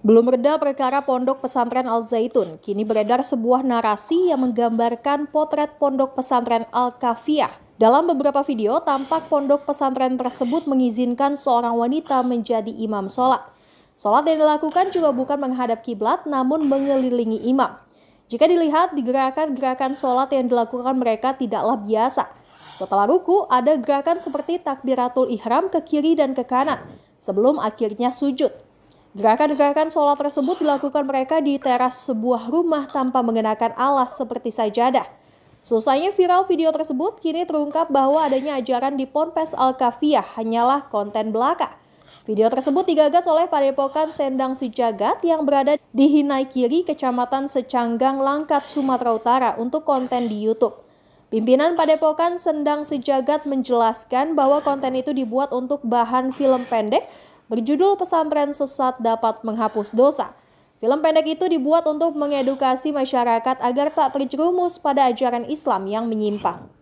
Belum reda perkara Pondok Pesantren Al-Zaitun, kini beredar sebuah narasi yang menggambarkan potret Pondok Pesantren Al-Kafiyah. Dalam beberapa video, tampak pondok pesantren tersebut mengizinkan seorang wanita menjadi imam sholat. Sholat yang dilakukan juga bukan menghadap kiblat, namun mengelilingi imam. Jika dilihat di gerakan-gerakan sholat yang dilakukan mereka tidaklah biasa. Setelah ruku, ada gerakan seperti takbiratul ihram ke kiri dan ke kanan, sebelum akhirnya sujud. Gerakan-gerakan sholat tersebut dilakukan mereka di teras sebuah rumah tanpa mengenakan alas seperti sajadah. Selesainya viral video tersebut, kini terungkap bahwa adanya ajaran di Ponpes Al-Kafiyah hanyalah konten belaka. Video tersebut digagas oleh Padepokan Sendang Sejagat yang berada di Hinai Kiri, Kecamatan Secanggang, Langkat, Sumatera Utara untuk konten di YouTube. Pimpinan Padepokan Sendang Sejagat menjelaskan bahwa konten itu dibuat untuk bahan film pendek berjudul Pesantren Sesat Dapat Menghapus Dosa. Film pendek itu dibuat untuk mengedukasi masyarakat agar tak terjerumus pada ajaran Islam yang menyimpang.